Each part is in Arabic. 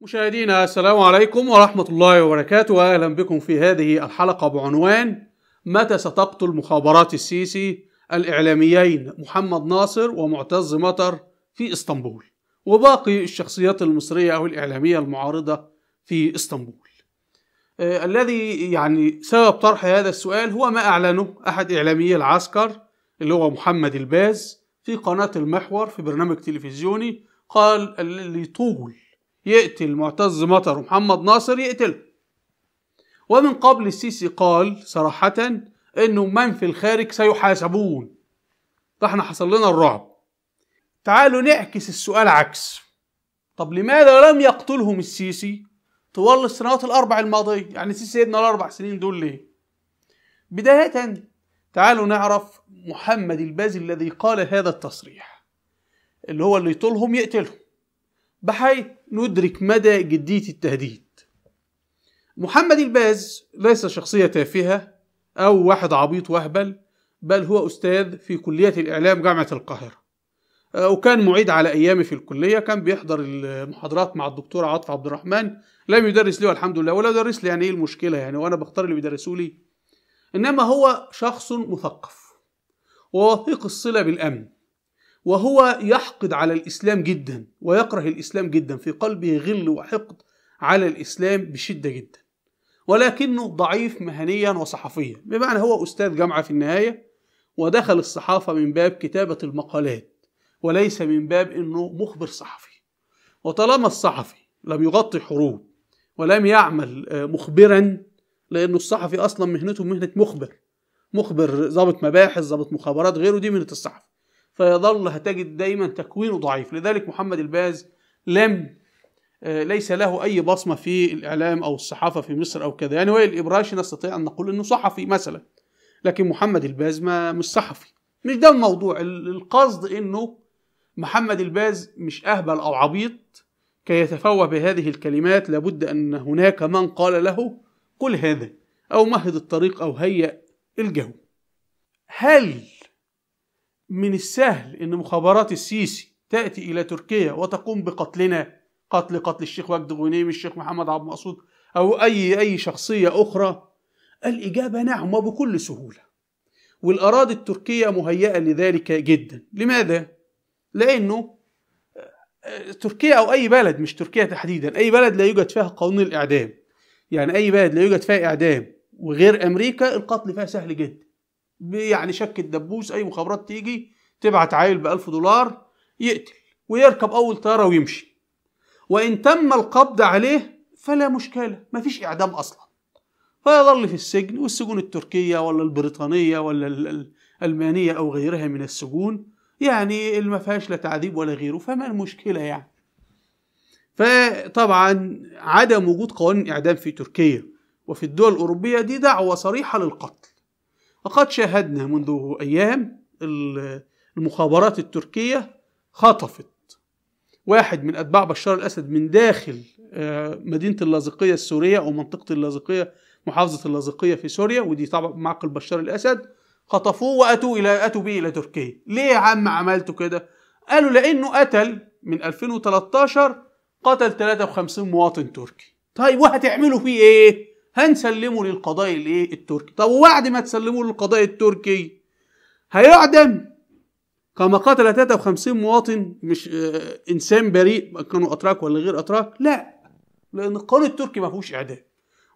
مشاهدينا السلام عليكم ورحمة الله وبركاته وأهلا بكم في هذه الحلقة بعنوان متى ستقتل مخابرات السيسي الإعلاميين محمد ناصر ومعتز مطر في إسطنبول وباقي الشخصيات المصرية أو الإعلامية المعارضة في إسطنبول آه الذي يعني سبب طرح هذا السؤال هو ما أعلنه أحد إعلاميي العسكر اللي هو محمد الباز في قناة المحور في برنامج تلفزيوني قال اللي طول يقتل معتز مطر ومحمد ناصر يقتله ومن قبل السيسي قال صراحة انه من في الخارج سيحاسبون فاحنا حصل لنا الرعب تعالوا نعكس السؤال عكس طب لماذا لم يقتلهم السيسي طوال السنوات الاربع الماضيه يعني السيسي سيدنا الاربع سنين دول ليه بدايه تعالوا نعرف محمد البازي الذي قال هذا التصريح اللي هو اللي يطولهم يقتلهم بحيث ندرك مدى جدية التهديد محمد الباز ليس شخصية تافهة أو واحد عبيط وهبل بل هو أستاذ في كلية الإعلام جامعة القاهرة آه، وكان معيد على أيامي في الكلية كان بيحضر المحاضرات مع الدكتور عاطف عبد الرحمن لم يدرس لي والحمد لله ولا درس لي يعني إيه المشكلة يعني وأنا بختار اللي بيدرسوا لي إنما هو شخص مثقف ووثيق الصلة بالأمن وهو يحقد على الإسلام جدا ويكره الإسلام جدا في قلبه غل وحقد على الإسلام بشدة جدا ولكنه ضعيف مهنيا وصحفيا بمعنى هو أستاذ جامعة في النهاية ودخل الصحافة من باب كتابة المقالات وليس من باب أنه مخبر صحفي وطالما الصحفي لم يغطي حروب ولم يعمل آه، مخبرا لأنه الصحفي أصلا مهنته مهنة مخبر مخبر ضابط مباحث ضابط مخابرات غيره دي مهنة الصحفي فيظل هتجد دايما تكوينه ضعيف لذلك محمد الباز لم آه، ليس له أي بصمة في الإعلام أو الصحافة في مصر أو كذا يعني وائل الإبراشي نستطيع أن نقول أنه صحفي مثلا لكن محمد الباز ما مش صحفي مش ده الموضوع القصد أنه محمد الباز مش أهبل أو عبيط كي يتفوه بهذه الكلمات لابد أن هناك من قال له قل هذا أو مهد الطريق أو هيأ الجو هل من السهل ان مخابرات السيسي تاتي الى تركيا وتقوم بقتلنا قتل قتل الشيخ وجد غنيم الشيخ محمد عبد المقصود او اي اي شخصيه اخرى الاجابه نعم وبكل سهوله والاراضي التركيه مهيئه لذلك جدا لماذا لانه آه، آه، تركيا او اي بلد مش تركيا تحديدا اي بلد لا يوجد فيها قانون الاعدام يعني اي بلد لا يوجد فيها اعدام وغير امريكا القتل فيها سهل جدا يعني شك الدبوس اي مخابرات تيجي تبعت عيل ب 1000 دولار يقتل ويركب اول طياره ويمشي وان تم القبض عليه فلا مشكله مفيش اعدام اصلا فيظل في السجن والسجون التركيه ولا البريطانيه ولا الالمانيه او غيرها من السجون يعني ما فيهاش لا تعذيب ولا غيره فما المشكله يعني فطبعا عدم وجود قوانين اعدام في تركيا وفي الدول الاوروبيه دي دعوه صريحه للقتل فقد شاهدنا منذ أيام المخابرات التركية خطفت واحد من أتباع بشار الأسد من داخل آه، مدينة اللاذقية السورية أو منطقة اللاذقية محافظة اللاذقية في سوريا ودي طبعا معقل بشار الأسد خطفوه وأتوا إلى أتوا به إلى تركيا ليه يا عم عملته كده؟ قالوا لأنه قتل من 2013 قتل 53 مواطن تركي طيب وهتعملوا فيه إيه؟ هنسلمه للقضاء الايه التركي طب وبعد ما تسلموه للقضاء التركي هيعدم كما قتل 53 مواطن مش آه انسان بريء كانوا اتراك ولا غير اتراك لا لان القانون التركي ما فيهوش اعدام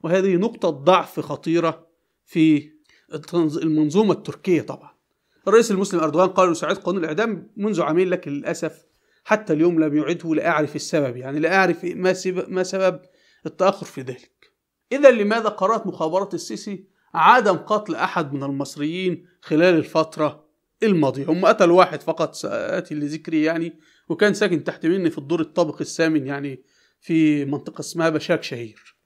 وهذه نقطة ضعف خطيرة في المنظومة التركية طبعا الرئيس المسلم أردوغان قال يساعد قانون الإعدام منذ عامين لكن للأسف حتى اليوم لم يعده لا أعرف السبب يعني لا أعرف ما سبب, ما سبب التأخر في ذلك إذا لماذا قررت مخابرات السيسي عدم قتل أحد من المصريين خلال الفترة الماضية هم قتلوا واحد فقط سآتي لذكري يعني وكان ساكن تحت مني في الدور الطابق الثامن يعني في منطقة اسمها بشاك شهير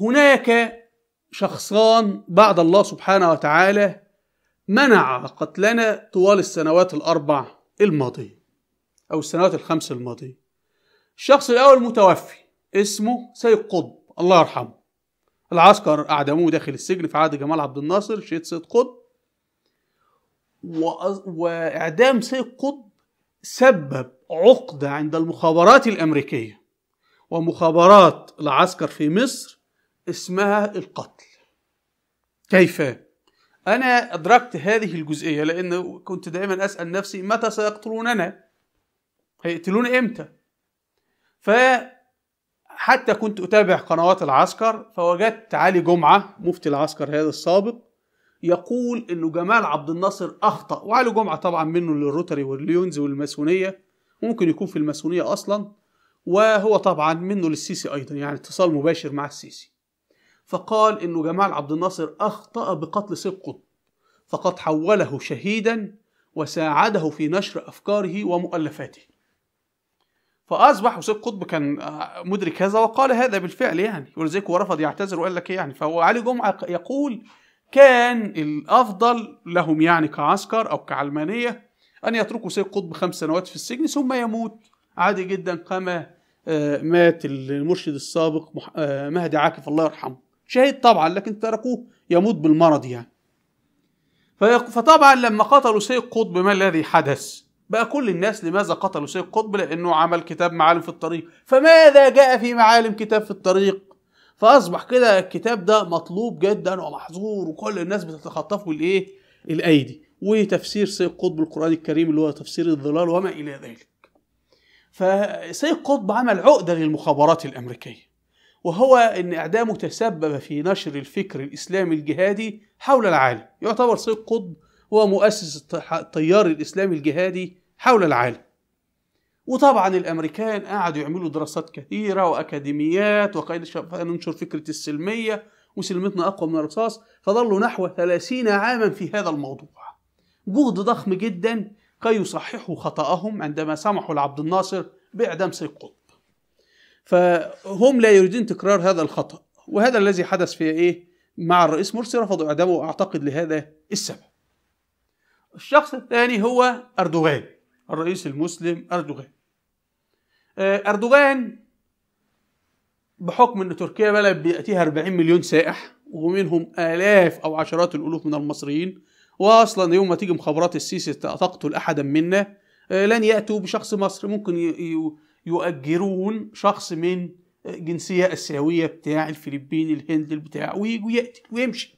هناك شخصان بعد الله سبحانه وتعالى منع قتلنا طوال السنوات الأربع الماضية أو السنوات الخمس الماضية الشخص الأول متوفي اسمه سيد قطب الله يرحمه العسكر أعدموه داخل السجن في عهد جمال عبد الناصر شهيد سيد قطب وإعدام سيد قطب سبب عقدة عند المخابرات الأمريكية ومخابرات العسكر في مصر اسمها القتل كيف؟ أنا أدركت هذه الجزئية لأن كنت دائما أسأل نفسي متى سيقتلوننا؟ هيقتلون إمتى؟ ف حتى كنت أتابع قنوات العسكر فوجدت علي جمعة مفتي العسكر هذا السابق يقول انه جمال عبد الناصر اخطا وعلي جمعه طبعا منه للروتري والليونز والماسونيه ممكن يكون في الماسونيه اصلا وهو طبعا منه للسيسي ايضا يعني اتصال مباشر مع السيسي فقال انه جمال عبد الناصر اخطا بقتل سيد قطب فقد حوله شهيدا وساعده في نشر افكاره ومؤلفاته فاصبح وسيد قطب كان آه، مدرك هذا وقال هذا بالفعل يعني ولذلك ورفض يعتذر وقال لك يعني فهو علي جمعه يقول كان الافضل لهم يعني كعسكر او كعلمانيه ان يتركوا سيد قطب خمس سنوات في السجن ثم يموت عادي جدا كما آه، مات المرشد السابق آه، مهدي عاكف الله يرحمه شهيد طبعا لكن تركوه يموت بالمرض يعني فطبعا لما قتلوا سيد قطب ما الذي حدث بقى كل الناس لماذا قتلوا سيد قطب لأنه عمل كتاب معالم في الطريق فماذا جاء في معالم كتاب في الطريق فأصبح كده الكتاب ده مطلوب جدا ومحظور وكل الناس بتتخطفه الإيه الأيدي وتفسير سيد قطب القرآن الكريم اللي هو تفسير الظلال وما إلى ذلك فسيد قطب عمل عقدة للمخابرات الأمريكية وهو ان اعدامه تسبب في نشر الفكر الاسلامي الجهادي حول العالم يعتبر سيد قطب ومؤسس التيار الإسلامي الجهادي حول العالم وطبعا الأمريكان قعدوا يعملوا دراسات كثيرة وأكاديميات ننشر فكرة السلمية وسلمتنا أقوى من الرصاص فظلوا نحو 30 عاما في هذا الموضوع جهد ضخم جدا كي يصححوا خطأهم عندما سمحوا لعبد الناصر بإعدام سيد قطب فهم لا يريدون تكرار هذا الخطأ وهذا الذي حدث في إيه مع الرئيس مرسي رفضوا إعدامه أعتقد لهذا السبب الشخص الثاني هو أردوغان الرئيس المسلم أردوغان آه، أردوغان بحكم أن تركيا بلد بيأتيها 40 مليون سائح ومنهم آلاف أو عشرات الألوف من المصريين وأصلا يوم ما تيجي مخابرات السيسي تقتل أحدا منا آه، لن يأتوا بشخص مصري ممكن يؤجرون شخص من جنسية آسيوية بتاع الفلبين الهند بتاع ويجي ويقتل ويمشي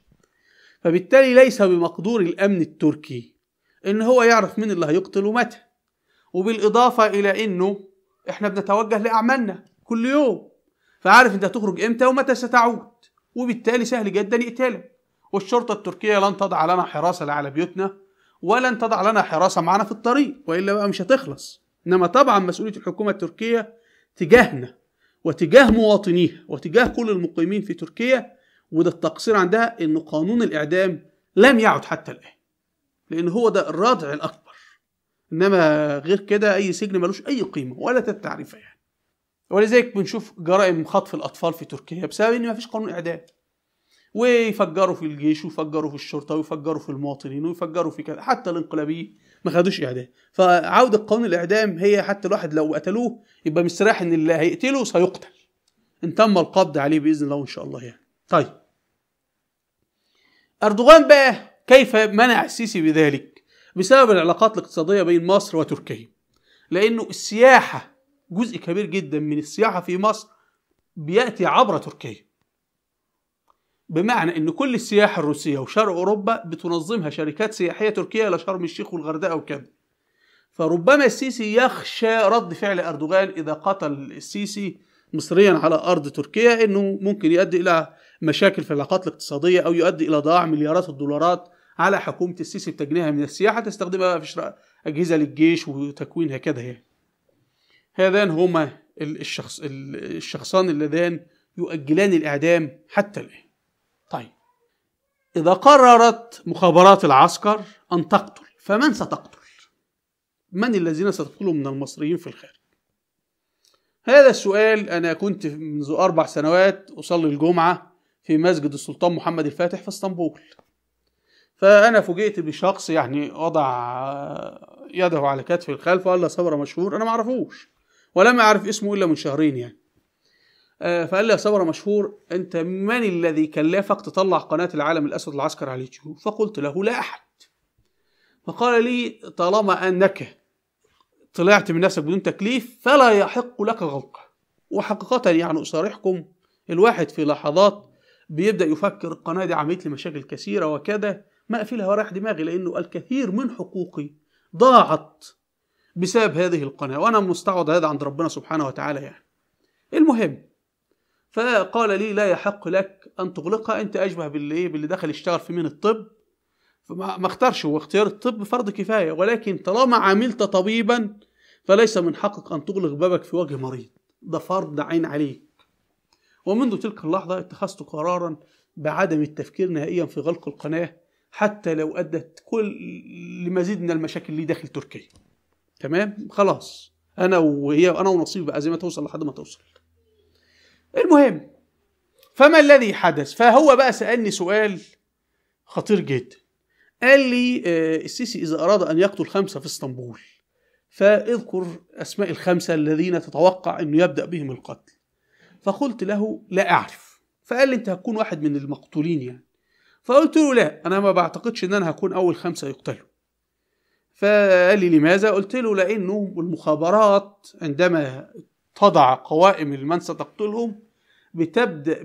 فبالتالي ليس بمقدور الأمن التركي ان هو يعرف مين اللي هيقتل ومتى وبالاضافه الى انه احنا بنتوجه لاعمالنا كل يوم فعارف انت هتخرج امتى ومتى ستعود وبالتالي سهل جدا يقتلك والشرطه التركيه لن تضع لنا حراسه لا على بيوتنا ولن تضع لنا حراسه معنا في الطريق والا بقى مش هتخلص انما طبعا مسؤوليه الحكومه التركيه تجاهنا وتجاه مواطنيها وتجاه كل المقيمين في تركيا وده التقصير عندها ان قانون الاعدام لم يعد حتى الان لان هو ده الرادع الاكبر انما غير كده اي سجن ملوش اي قيمه ولا التعريفه يعني ولذلك بنشوف جرائم خطف الاطفال في تركيا بسبب ان مفيش قانون اعدام ويفجروا في الجيش ويفجروا في الشرطه ويفجروا في المواطنين ويفجروا في كذا حتى الانقلابيين ما خدوش اعدام فعوده قانون الاعدام هي حتى الواحد لو قتلوه يبقى مستريح ان اللي هيقتله سيقتل ان تم القبض عليه باذن الله وان شاء الله يعني طيب اردوغان بقى كيف منع السيسي بذلك؟ بسبب العلاقات الاقتصادية بين مصر وتركيا لأنه السياحة جزء كبير جدا من السياحة في مصر بيأتي عبر تركيا بمعنى ان كل السياحه الروسيه وشرق اوروبا بتنظمها شركات سياحيه تركيه لشرم الشيخ والغردقه وكذا فربما السيسي يخشى رد فعل اردوغان اذا قتل السيسي مصريا على ارض تركيا انه ممكن يؤدي الى مشاكل في العلاقات الاقتصاديه او يؤدي الى ضياع مليارات الدولارات على حكومة السيسي بتجنيها من السياحة تستخدمها في شراء أجهزة للجيش وتكوين هكذا هي. يعني. هذان هما الشخص الشخصان اللذان يؤجلان الإعدام حتى الآن طيب إذا قررت مخابرات العسكر أن تقتل فمن ستقتل؟ من الذين ستقتلهم من المصريين في الخارج؟ هذا السؤال أنا كنت منذ أربع سنوات أصلي الجمعة في مسجد السلطان محمد الفاتح في اسطنبول فانا فوجئت بشخص يعني وضع يده على كتفي الخلف وقال له صبره مشهور انا ما اعرفوش ولم اعرف اسمه الا من شهرين يعني آه، فقال لي يا صبره مشهور انت من الذي كلفك تطلع قناه العالم الاسود العسكر على اليوتيوب فقلت له لا احد فقال لي طالما انك طلعت من نفسك بدون تكليف فلا يحق لك غلق وحقيقه يعني اصارحكم الواحد في لحظات بيبدا يفكر القناه دي عملت لي مشاكل كثيره وكذا ما أقفلها وراح دماغي لأنه الكثير من حقوقي ضاعت بسبب هذه القناة وأنا مستعوض هذا عند ربنا سبحانه وتعالى يعني المهم فقال لي لا يحق لك أن تغلقها أنت أشبه باللي, إيه، باللي دخل يشتغل في من الطب ما اختارش هو اختيار الطب فرض كفاية ولكن طالما عملت طبيبا فليس من حقك أن تغلق بابك في وجه مريض ده فرض عين عليك ومنذ تلك اللحظة اتخذت قرارا بعدم التفكير نهائيا في غلق القناة حتى لو ادت كل لمزيد من المشاكل اللي داخل تركيا تمام خلاص انا وهي انا ونصيب بقى زي ما توصل لحد ما توصل المهم فما الذي حدث فهو بقى سالني سؤال خطير جدا قال لي آه، السيسي اذا اراد ان يقتل خمسه في اسطنبول فاذكر اسماء الخمسه الذين تتوقع انه يبدا بهم القتل فقلت له لا اعرف فقال لي انت هتكون واحد من المقتولين يعني فقلت له لا انا ما بعتقدش ان انا هكون اول خمسه يقتلوا فقال لي لماذا قلت له لانه المخابرات عندما تضع قوائم لمن ستقتلهم بتبدا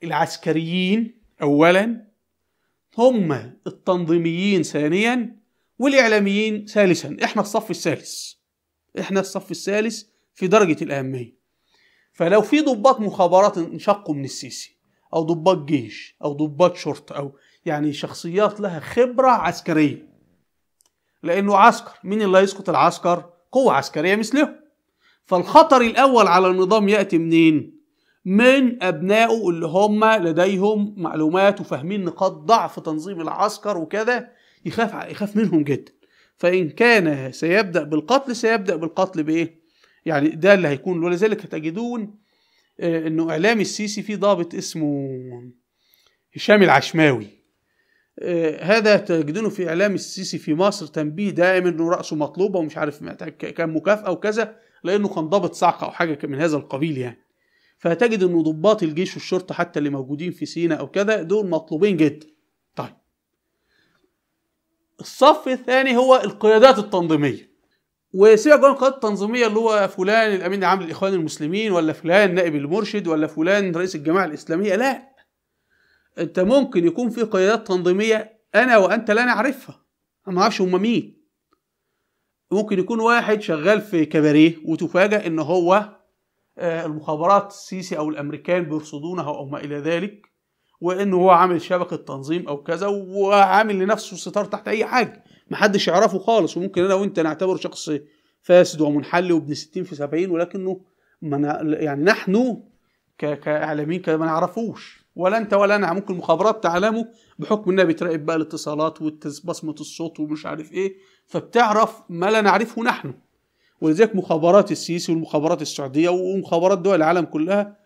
بالعسكريين اولا ثم التنظيميين ثانيا والاعلاميين ثالثا احنا الصف الثالث احنا الصف الثالث في درجه الاهميه فلو في ضباط مخابرات انشقوا من السيسي او ضباط جيش او ضباط شرطه او يعني شخصيات لها خبره عسكريه لانه عسكر مين اللي هيسقط العسكر قوه عسكريه مثله فالخطر الاول على النظام ياتي منين من ابنائه اللي هم لديهم معلومات وفاهمين نقاط ضعف تنظيم العسكر وكذا يخاف يخاف منهم جدا فان كان سيبدا بالقتل سيبدا بالقتل بايه يعني ده اللي هيكون ولذلك هتجدون آه، انه اعلام السيسي في ضابط اسمه هشام العشماوي آه، هذا تجدونه في اعلام السيسي في مصر تنبيه دائم انه راسه مطلوبه ومش عارف كان مكافاه وكذا لانه كان ضابط صعقه او حاجه من هذا القبيل يعني فتجد انه ضباط الجيش والشرطه حتى اللي موجودين في سينا او كذا دول مطلوبين جدا طيب الصف الثاني هو القيادات التنظيميه وسيبك بقى من التنظيميه اللي هو فلان الامين العام للاخوان المسلمين ولا فلان نائب المرشد ولا فلان رئيس الجماعه الاسلاميه لا انت ممكن يكون في قيادات تنظيميه انا وانت لا نعرفها ما اعرفش هم مين ممكن يكون واحد شغال في كباريه وتفاجأ ان هو آه، المخابرات السيسي او الامريكان بيرصدونه او ما الى ذلك وان هو عامل شبكه تنظيم او كذا وعامل لنفسه ستار تحت اي حاجه محدش يعرفه خالص وممكن انا وانت نعتبره شخص فاسد ومنحل وابن 60 في 70 ولكنه ما يعني نحن كاعلاميين ما نعرفوش ولا انت ولا انا ممكن مخابرات تعلمه بحكم انها بتراقب بقى الاتصالات وبصمه الصوت ومش عارف ايه فبتعرف ما لا نعرفه نحن ولذلك مخابرات السيسي والمخابرات السعوديه ومخابرات دول العالم كلها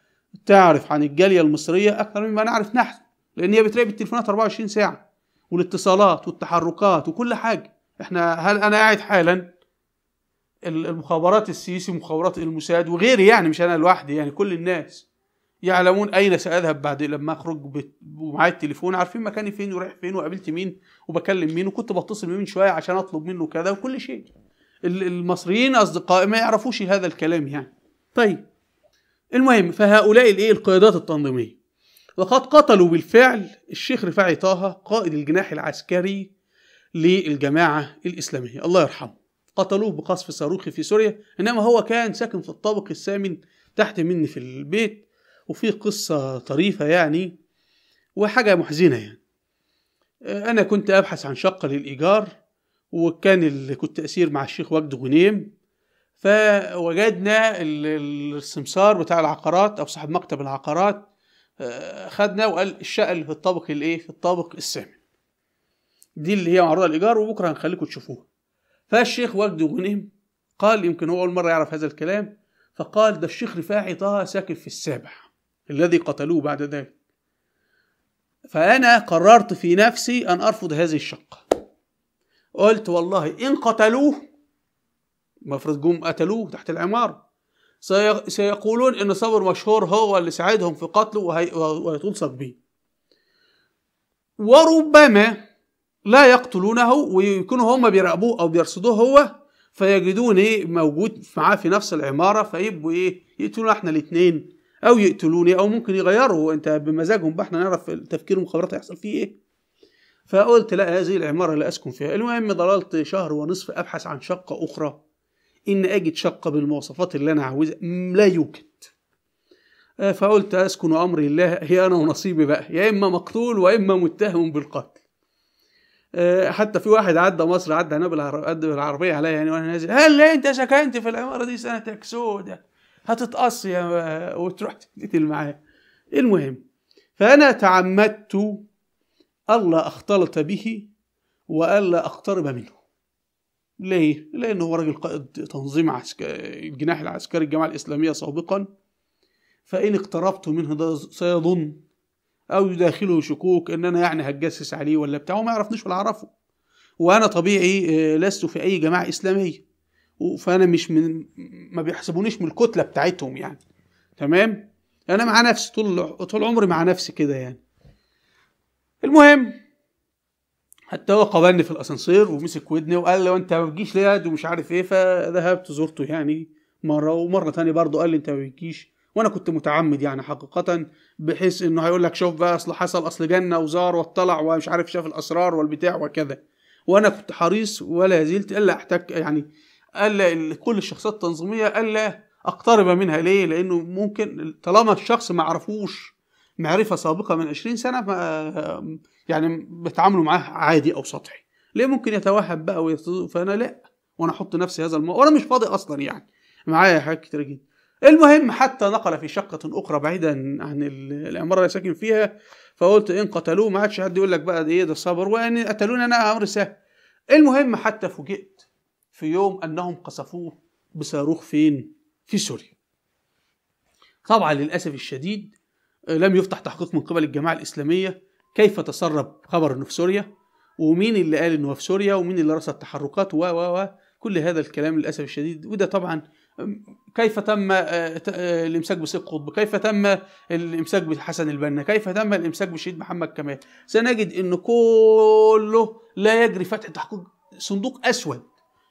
تعرف عن الجاليه المصريه اكثر مما نعرف نحن لان هي بتراقب التليفونات 24 ساعه والاتصالات والتحركات وكل حاجه احنا هل انا قاعد حالا المخابرات السيسي مخابرات الموساد وغيري يعني مش انا لوحدي يعني كل الناس يعلمون اين ساذهب بعد لما اخرج ومعايا التليفون عارفين مكاني فين ورايح فين وقابلت مين وبكلم مين وكنت بتصل من شويه عشان اطلب منه كذا وكل شيء المصريين اصدقائي ما يعرفوش هذا الكلام يعني طيب المهم فهؤلاء الايه القيادات التنظيميه وقد قتلوا بالفعل الشيخ رفاعي طه قائد الجناح العسكري للجماعة الإسلامية الله يرحمه قتلوه بقصف صاروخي في سوريا إنما هو كان ساكن في الطابق الثامن تحت مني في البيت وفي قصة طريفة يعني وحاجة محزنة يعني أنا كنت أبحث عن شقة للإيجار وكان اللي كنت أسير مع الشيخ وجد غنيم فوجدنا السمسار بتاع العقارات أو صاحب مكتب العقارات آه، خدنا وقال الشقل في الطابق الايه في الطابق الثامن دي اللي هي معروضه للايجار وبكره هنخليكم تشوفوها فالشيخ وجد غنيم قال يمكن هو اول مره يعرف هذا الكلام فقال ده الشيخ رفاعي طه ساكن في السابع الذي قتلوه بعد ذلك فانا قررت في نفسي ان ارفض هذه الشقه قلت والله ان قتلوه مفروض جم قتلوه تحت العماره سيقولون ان صابر مشهور هو اللي ساعدهم في قتله ويتلصق به وربما لا يقتلونه ويكونوا هم بيراقبوه او بيرصدوه هو فيجدون ايه موجود معاه في نفس العماره فيبقوا ايه يقتلونا احنا الاثنين او يقتلوني او ممكن يغيروا انت بمزاجهم بقى احنا نعرف التفكير المخابرات هيحصل فيه ايه فقلت لا هذه العماره اللي اسكن فيها المهم ضللت شهر ونصف ابحث عن شقه اخرى ان اجد شقه بالمواصفات اللي انا عاوزها لا يوجد آه، فقلت اسكن امر الله هي انا ونصيبي بقى يا اما مقتول واما متهم بالقتل آه، حتى في واحد عدى مصر عدى هنا بالعربيه عليا يعني وانا نازل هل ليه انت سكنت في العماره دي سنتك سودة هتتقص يا وتروح تقتل معاه المهم فانا تعمدت الا اختلط به والا اقترب منه ليه؟ لأنه هو راجل قائد تنظيم عسكري الجناح العسكري الجماعة الإسلامية سابقا فإن اقتربت منه ده سيظن أو يداخله شكوك إن أنا يعني هتجسس عليه ولا بتاع وما يعرفنيش ولا أعرفه وأنا طبيعي آه، لست في أي جماعة إسلامية فأنا مش من ما بيحسبونيش من الكتلة بتاعتهم يعني تمام؟ أنا مع نفسي طول طول عمري مع نفسي كده يعني المهم حتى هو قابلني في الاسانسير ومسك ودني وقال لو انت ما بتجيش ليد ومش عارف ايه فذهبت زرته يعني مره ومره تانية برضه قال لي انت ما بتجيش وانا كنت متعمد يعني حقيقه بحيث انه هيقول لك شوف بقى اصل حصل اصل جنه وزار واطلع ومش عارف شاف الاسرار والبتاع وكذا وانا كنت حريص ولا زلت الا احتك يعني الا كل الشخصيات التنظيميه الا اقترب منها ليه لانه ممكن طالما الشخص ما عرفوش معرفه سابقه من 20 سنه يعني بتعاملوا معاه عادي او سطحي ليه ممكن يتوهب بقى ويتصدق فانا لا وانا احط نفسي هذا الموقف وانا مش فاضي اصلا يعني معايا حاجات كتير جدا المهم حتى نقل في شقة أخرى بعيدا عن العمارة اللي ساكن فيها فقلت إن قتلوه ما عادش حد يقول لك بقى إيه ده الصبر وإن قتلوني أنا أمر سهل المهم حتى فوجئت في يوم أنهم قصفوه بصاروخ فين؟ في سوريا طبعا للأسف الشديد آه، لم يفتح تحقيق من قبل الجماعة الإسلامية كيف تسرب خبر انه في سوريا ومين اللي قال انه في سوريا ومين اللي رصد التحركات و و و كل هذا الكلام للاسف الشديد وده طبعا كيف تم آه، آه، الامساك بسيد قطب كيف تم الامساك بحسن البنا كيف تم الامساك بشهيد محمد كمال سنجد ان كله لا يجري فتح تحقيق صندوق اسود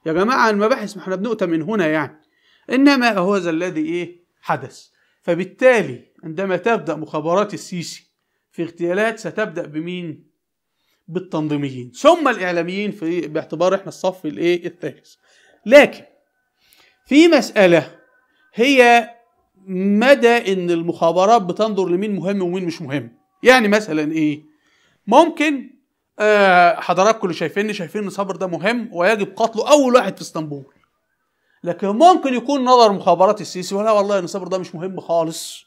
يا جماعه المباحث ما احنا بنقطه من هنا يعني انما هو ذا الذي ايه حدث فبالتالي عندما تبدا مخابرات السيسي في اغتيالات ستبدأ بمين؟ بالتنظيميين ثم الإعلاميين في باعتبار احنا الصف الايه الثالث لكن في مسألة هي مدى ان المخابرات بتنظر لمين مهم ومين مش مهم يعني مثلا ايه ممكن آه حضراتكم اللي شايفيني شايفين ان صابر ده مهم ويجب قتله اول واحد في اسطنبول لكن ممكن يكون نظر مخابرات السيسي ولا والله ان صابر ده مش مهم خالص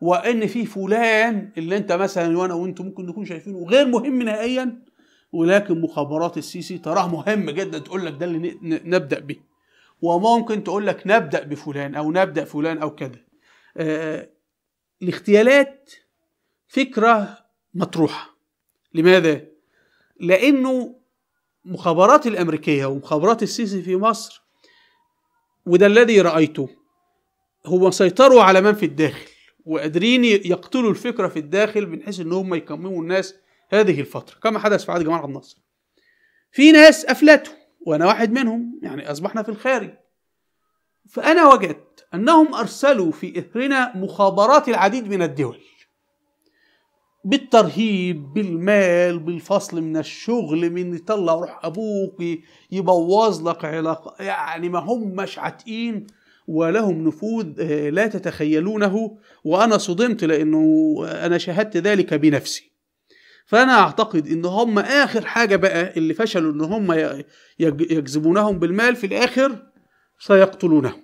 وان في فلان اللي انت مثلا وانا وانتم ممكن نكون شايفينه غير مهم نهائيا ولكن مخابرات السيسي تراه مهم جدا تقول لك ده اللي نبدا به وممكن تقول لك نبدا بفلان او نبدا فلان او كده آه، الاغتيالات فكره مطروحه لماذا لانه مخابرات الامريكيه ومخابرات السيسي في مصر وده الذي رايته هو سيطروا على من في الداخل وقادرين يقتلوا الفكره في الداخل من حيث ان هم يكمموا الناس هذه الفتره كما حدث في عهد جمال عبد الناصر في ناس افلتوا وانا واحد منهم يعني اصبحنا في الخارج فانا وجدت انهم ارسلوا في اثرنا مخابرات العديد من الدول بالترهيب بالمال بالفصل من الشغل من يطلع روح ابوك يبوظ لك علاقه يعني ما همش عاتقين ولهم نفوذ آه، لا تتخيلونه وأنا صدمت لأنه أنا شاهدت ذلك بنفسي فأنا أعتقد إن هم آخر حاجة بقى اللي فشلوا إن هم يجذبونهم بالمال في الآخر سيقتلونهم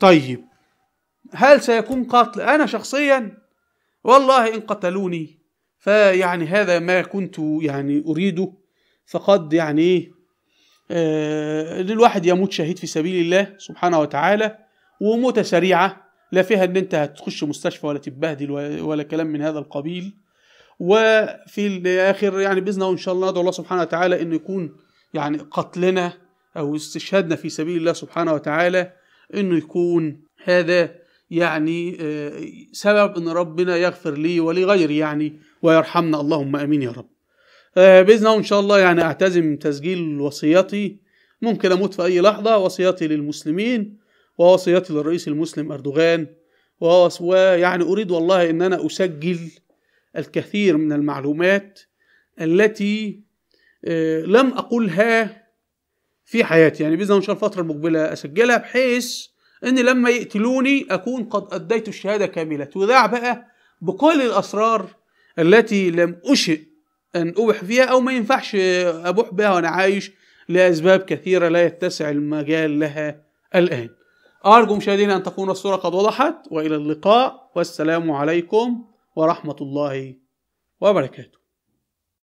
طيب هل سيكون قتل أنا شخصيا والله إن قتلوني فيعني هذا ما كنت يعني أريده فقد يعني الواحد آه، يموت شهيد في سبيل الله سبحانه وتعالى وموتة سريعة لا فيها ان انت هتخش مستشفى ولا تتبهدل ولا كلام من هذا القبيل وفي الاخر يعني باذن الله وان شاء الله ندعو الله سبحانه وتعالى انه يكون يعني قتلنا او استشهادنا في سبيل الله سبحانه وتعالى انه يكون هذا يعني آه، سبب ان ربنا يغفر لي ولغيري يعني ويرحمنا اللهم امين يا رب آه، باذن الله ان شاء الله يعني اعتزم تسجيل وصيتي ممكن اموت في اي لحظه وصيتي للمسلمين ووصيتي للرئيس المسلم اردوغان ويعني اريد والله ان انا اسجل الكثير من المعلومات التي آه، لم اقولها في حياتي يعني باذن الله ان شاء الله الفتره المقبله اسجلها بحيث ان لما يقتلوني اكون قد اديت الشهاده كامله وذاع بقى بكل الاسرار التي لم اشئ أبوح فيها أو ما ينفعش آه، أبوح بها وأنا عايش لأسباب كثيرة لا يتسع المجال لها الآن أرجو مشاهدينا أن تكون الصورة قد وضحت وإلى اللقاء والسلام عليكم ورحمة الله وبركاته